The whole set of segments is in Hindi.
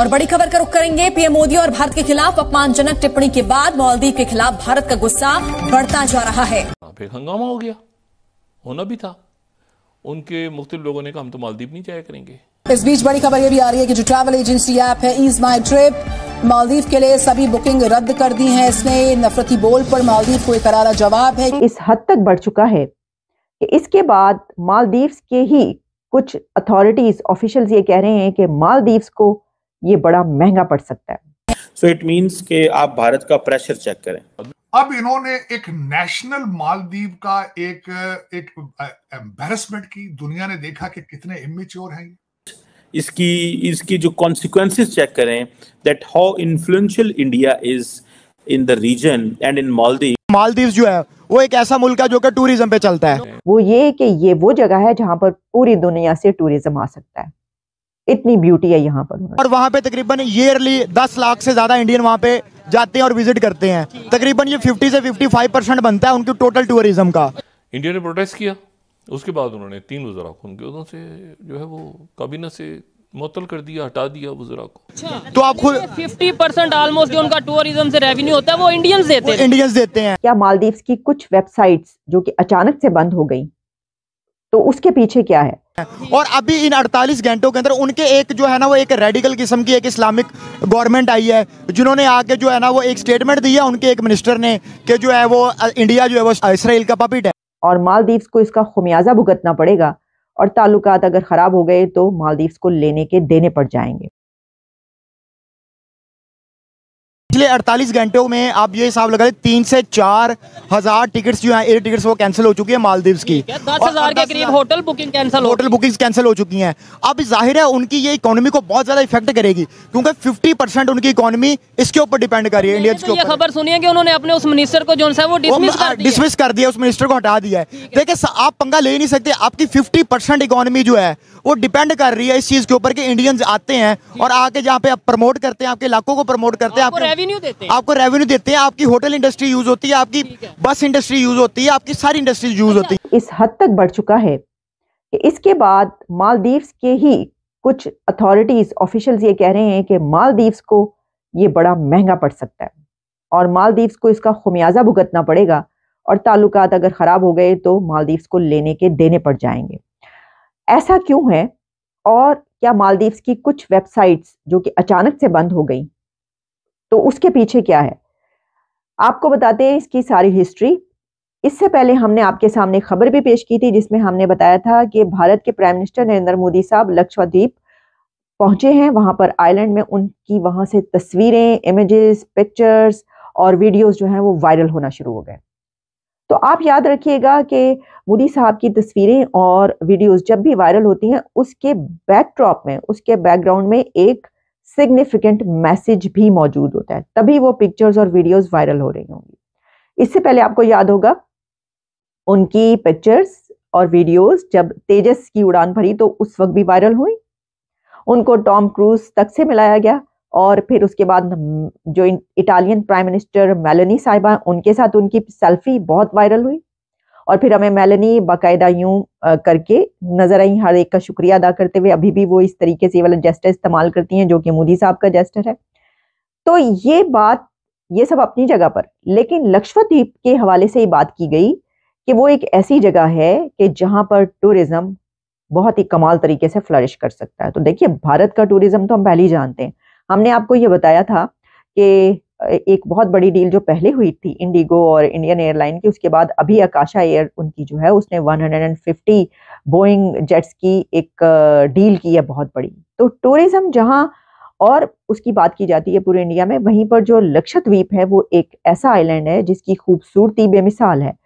और बड़ी खबर का रुख करेंगे पीएम मोदी और भारत के खिलाफ अपमानजनक टिप्पणी के बाद मालदीव के खिलाफ भारत का गुस्सा बढ़ता जा रहा है एक हंगामा हो गया होना भी था उनके मुख्त लोगों ने कहा हम तो मालदीव नहीं जाया करेंगे इस बीच बड़ी खबर ये भी आ रही है कि जो ट्रैवल एजेंसी ऐप है इज माय ट्रिप मालदीव के लिए सभी बुकिंग रद्द कर दी है इसने नफरती बोल पर मालदीव को एक करारा जवाब है इस हद तक बढ़ चुका है कि इसके बाद मालदीव्स के ही कुछ अथॉरिटीज ऑफिशियल्स ये कह रहे हैं कि मालदीव्स को ये बड़ा महंगा पड़ सकता है सो इट मीन्स के आप भारत का प्रेशर चेक करें अब इन्होंने एक नेशनल मालदीव का एक एक एम्बेरसमेंट की दुनिया ने देखा कि कितने इमेच्योर हैं इसकी इसकी जो कॉन्सिक्वेंसेस चेक करें that how influential India is in the region and in Maldives Maldives जो है वो एक ऐसा मुल्क है जो कि टूरिज्म पे चलता है वो ये कि ये वो जगह है जहाँ पर पूरी दुनिया से टूरिज्म आ सकता है इतनी ब्यूटी है यहाँ पर और वहाँ पे तकरीबन ईयरली दस लाख से ज़्यादा इंडियन वहाँ पे जाते हैं और विजिट करते हैं तकरीबन ये 50 से 55 परसेंट बनता है उनकी टोटल टूरिज्म का इंडिया ने प्रोटेस्ट किया उसके बाद उन्होंने तीन वजरा को उनके से जो है वो काबीना से मुतल कर दिया हटा दिया वजरा अच्छा। को तो आप खुद फिफ्टी परसेंट ऑलमोस्ट उनका टूरिज्म से रेवेन्यू होता है वो इंडियंस देते हैं इंडियंस देते हैं क्या मालदीव की कुछ वेबसाइट जो की अचानक से बंद हो गई तो उसके पीछे क्या है और अभी इन 48 घंटों के अंदर उनके एक जो है ना वो एक रेडिकल किस्म की एक इस्लामिक गवर्नमेंट आई है जिन्होंने आके जो है ना वो एक स्टेटमेंट दिया उनके एक मिनिस्टर ने कि जो है वो इंडिया जो है वो इसराइल का पपिट है और मालदीव्स को इसका खुमियाजा भुगतना पड़ेगा और ताल्लुकात अगर ख़राब हो गए तो मालदीव्स को लेने के देने पड़ जाएंगे पिछले 48 घंटों में आप ये हिसाब लगा ले तीन से चार हजार टिकट्स जो है एयर टिकट्स वो कैंसिल हो चुकी है मालदीव की दस हजार के करीब hotel booking cancel hotel booking cancel हो चुकी हैं अब जाहिर है उनकी ये इकोनॉमी को बहुत ज्यादा इफेक्ट करेगी क्योंकि फिफ्टी परसेंट उनकी इकोनॉमी इसके ऊपर डिपेंड कर रही है इंडिया तो की खबर सुनिए कि उन्होंने अपने उस मिनिस्टर को जो है वो डिसमिस हाँ, कर दिया उस मिनिस्टर को हटा दिया है देखिए आप पंगा ले नहीं सकते आपकी फिफ्टी परसेंट इकोनॉमी जो है वो डिपेंड कर रही है इस चीज के ऊपर कि इंडियंस आते हैं और आके जहाँ पे आप प्रमोट करते हैं आपके इलाकों को प्रमोट करते हैं आपको रेवेन्यू देते हैं आपको रेवेन्यू देते हैं आपकी होटल इंडस्ट्री यूज होती है आपकी बस इंडस्ट्री यूज होती है आपकी सारी इंडस्ट्री यूज होती है इस हद तक बढ़ चुका है कि इसके बाद मालदीव्स के ही कुछ अथॉरिटीज ऑफिशियल्स ये कह रहे हैं कि मालदीव्स को ये बड़ा महंगा पड़ सकता है और मालदीव्स को इसका खुमियाजा भुगतना पड़ेगा और ताल्लुक अगर ख़राब हो गए तो मालदीव्स को लेने के देने पड़ जाएंगे ऐसा क्यों है और क्या मालदीव्स की कुछ वेबसाइट्स जो कि अचानक से बंद हो गई तो उसके पीछे क्या है आपको बताते हैं इसकी सारी हिस्ट्री इससे पहले हमने आपके सामने खबर भी पेश की थी जिसमें हमने बताया था कि भारत के प्राइम मिनिस्टर नरेंद्र मोदी साहब लक्षद्वीप पहुंचे हैं वहां पर आइलैंड में उनकी वहां से तस्वीरें इमेजेस पिक्चर्स और वीडियोस जो हैं वो वायरल होना शुरू हो गए तो आप याद रखिएगा कि मोदी साहब की तस्वीरें और वीडियोस जब भी वायरल होती हैं उसके बैकड्रॉप में उसके बैकग्राउंड में एक सिग्निफिकेंट मैसेज भी मौजूद होता है तभी वो पिक्चर्स और वीडियोस वायरल हो रही होंगी इससे पहले आपको याद होगा उनकी पिक्चर्स और वीडियोस जब तेजस की उड़ान भरी तो उस वक्त भी वायरल हुई उनको टॉम क्रूज तक से मिलाया गया और फिर उसके बाद जो इटालियन प्राइम मिनिस्टर मेलोनी साहिबा उनके साथ उनकी सेल्फी बहुत वायरल हुई और फिर हमें मेलनी बाकायदा यूं करके नज़र आई हर एक का शुक्रिया अदा करते हुए अभी भी वो इस तरीके से ये वाला जेस्टर इस्तेमाल करती हैं जो कि मोदी साहब का जेस्टर है तो ये बात ये सब अपनी जगह पर लेकिन लक्ष्मीप के हवाले से ही बात की गई कि वो एक ऐसी जगह है कि जहाँ पर टूरिज्म बहुत ही कमाल तरीके से फ्लरिश कर सकता है तो देखिए भारत का टूरिज्म तो हम पहले ही जानते हैं हमने आपको ये बताया था कि एक बहुत बड़ी डील जो पहले हुई थी इंडिगो और इंडियन एयरलाइन की उसके बाद अभी आकाशा एयर उनकी जो है उसने 150 बोइंग जेट्स की एक डील की है बहुत बड़ी तो टूरिज्म जहां और उसकी बात की जाती है पूरे इंडिया में वहीं पर जो लक्षद्वीप है वो एक ऐसा आइलैंड है जिसकी खूबसूरती बेमिसाल है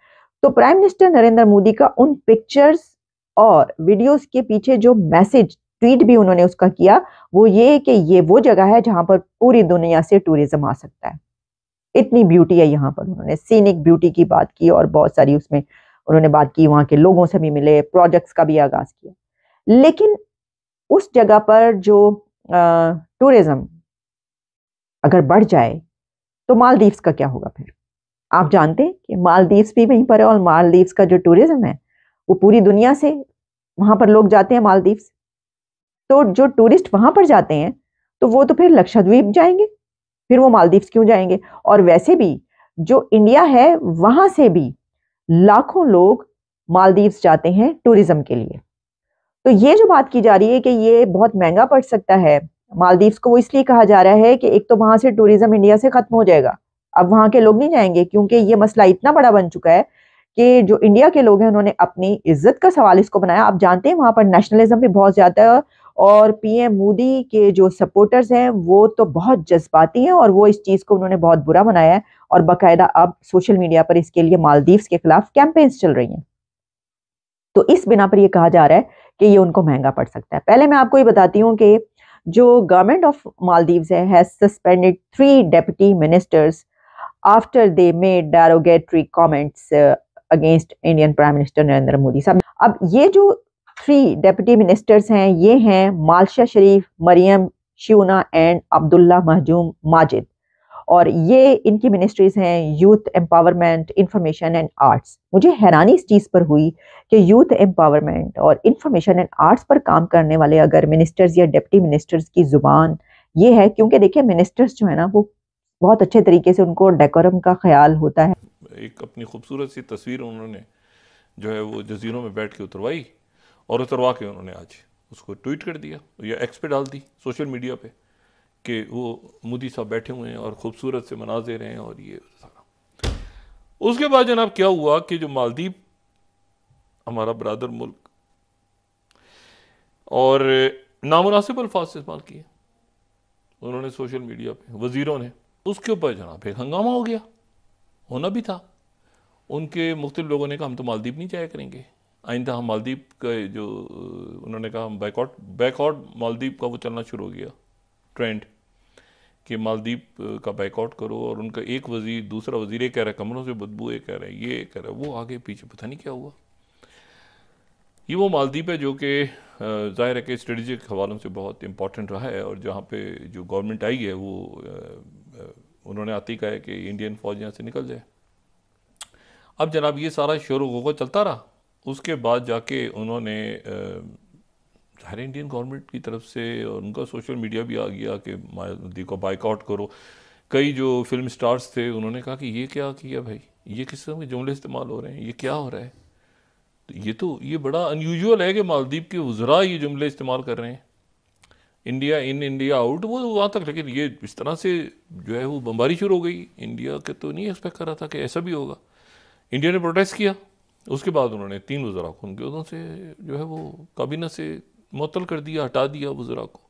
तो प्राइम मिनिस्टर नरेंद्र मोदी का उन पिक्चर्स और वीडियोस के पीछे जो मैसेज ट्वीट भी उन्होंने उसका किया वो ये कि ये वो जगह है जहाँ पर पूरी दुनिया से टूरिज्म आ सकता है इतनी ब्यूटी है यहाँ पर उन्होंने सीनिक ब्यूटी की बात की और बहुत सारी उसमें उन्होंने बात की वहाँ के लोगों से भी मिले प्रोजेक्ट्स का भी आगाज किया लेकिन उस जगह पर जो टूरिज्म अगर बढ़ जाए तो मालदीव्स का क्या होगा फिर आप जानते हैं कि मालदीव्स भी वहीं पर है और मालदीव्स का जो टूरिज्म है वो पूरी दुनिया से वहां पर लोग जाते हैं मालदीव्स तो जो टूरिस्ट वहां पर जाते हैं तो वो तो फिर लक्षद्वीप जाएंगे फिर वो मालदीव क्यों जाएंगे और वैसे भी जो इंडिया है वहां से भी लाखों लोग मालदीव्स जाते हैं टूरिज्म के लिए तो ये जो बात की जा रही है कि ये बहुत महंगा पड़ सकता है मालदीव्स को वो इसलिए कहा जा रहा है कि एक तो वहां से टूरिज्म इंडिया से ख़त्म हो जाएगा अब वहां के लोग नहीं जाएंगे क्योंकि ये मसला इतना बड़ा बन चुका है कि जो इंडिया के लोग हैं उन्होंने अपनी इज्जत का सवाल इसको बनाया आप जानते हैं वहां पर नेशनलिज्म भी बहुत ज़्यादा है और पीएम मोदी के जो सपोर्टर्स हैं वो तो बहुत जज्बाती हैं और वो इस चीज़ को उन्होंने बहुत बुरा मनाया है और बाकायदा अब सोशल मीडिया पर इसके लिए मालदीव्स के खिलाफ कैंपेन्स चल रही हैं तो इस बिना पर यह कहा जा रहा है कि ये उनको महंगा पड़ सकता है पहले मैं आपको ये बताती हूँ कि जो गवर्नमेंट ऑफ मालदीव्स है has suspended three deputy ministers after they made derogatory comments against Indian prime minister Narendra Modi साहब अब ये जो थ्री डेप्टी मिनिस्टर्स हैं ये हैं मालशा शरीफ मरियम शीना एंड अब्दुल्ला महजूम माजिद और ये इनकी मिनिस्ट्रीज़ हैं youth empowerment information and arts मुझे हैरानी इस चीज़ पर हुई कि यूथ एम्पावरमेंट और इंफॉर्मेशन एंड आर्ट्स पर काम करने वाले अगर मिनिस्टर्स या डिप्टी मिनिस्टर्स की ज़ुबान ये है क्योंकि देखिए मिनिस्टर्स जो है ना वो बहुत अच्छे तरीके से उनको डेकोरम का ख्याल होता है एक अपनी खूबसूरत सी तस्वीर उन्होंने जो है वो जजीरों में बैठ के उतरवाई और उतरवा के उन्होंने आज उसको ट्वीट कर दिया या एक्स पे डाल दी सोशल मीडिया पे कि वो मोदी साहब बैठे हुए हैं और ख़ूबसूरत से रहे हैं और ये सारा उसके बाद जनाब क्या हुआ कि जो मालदीप हमारा बरदर मुल्क और नामनासिब अल्फाज से इस्तेमाल किए उन्होंने सोशल मीडिया पे वज़ीरों ने उसके ऊपर जनाब एक हंगामा हो गया होना भी था उनके मुख्तु लोगों ने कहा हम तो मालदीप नहीं जाया करेंगे आइंदा हम मालदीप का जो उन्होंने कहा हम बैकआउट बैकआउट मालदीप का वो चलना शुरू हो गया ट्रेंड कि मालदीप का बैकआउट करो और उनका एक वजीर दूसरा वजीर ये कह रहा है कमरों से बदबू ये कह रहा है ये कह रहा है वो आगे पीछे पता नहीं क्या हुआ ये वो मालदीप है जो कि ज़ाहिर है कि स्ट्रेटिजिक हवालों से बहुत इंपॉर्टेंट रहा है और जहाँ पे जो गवर्नमेंट आई है वो उन्होंने आती कहा है कि इंडियन फौज यहाँ से निकल जाए अब जनाब ये सारा शोर गोगो चलता रहा उसके बाद जाके उन्होंने हर इंडियन गवर्नमेंट की तरफ से और उनका सोशल मीडिया भी आ गया कि मायावती को बाइकआउट करो कई जो फिल्म स्टार्स थे उन्होंने कहा कि ये क्या किया भाई ये किस तरह के जुमले इस्तेमाल हो रहे हैं ये क्या हो रहा है तो ये तो ये बड़ा अनयूजल है कि मालदीप के उज़रा ये जुमले इस्तेमाल कर रहे हैं इंडिया इन इंडिया आउट वो वहाँ तक लेकिन ये इस तरह से जो है वो बमबारी शुरू हो गई इंडिया के तो नहीं एक्सपेक्ट कर रहा था कि ऐसा भी होगा इंडिया ने प्रोटेस्ट किया उसके बाद उन्होंने तीन वज़रा को उनके उदों से जो है वो काबीना से मअतल कर दिया हटा दिया वज़रा को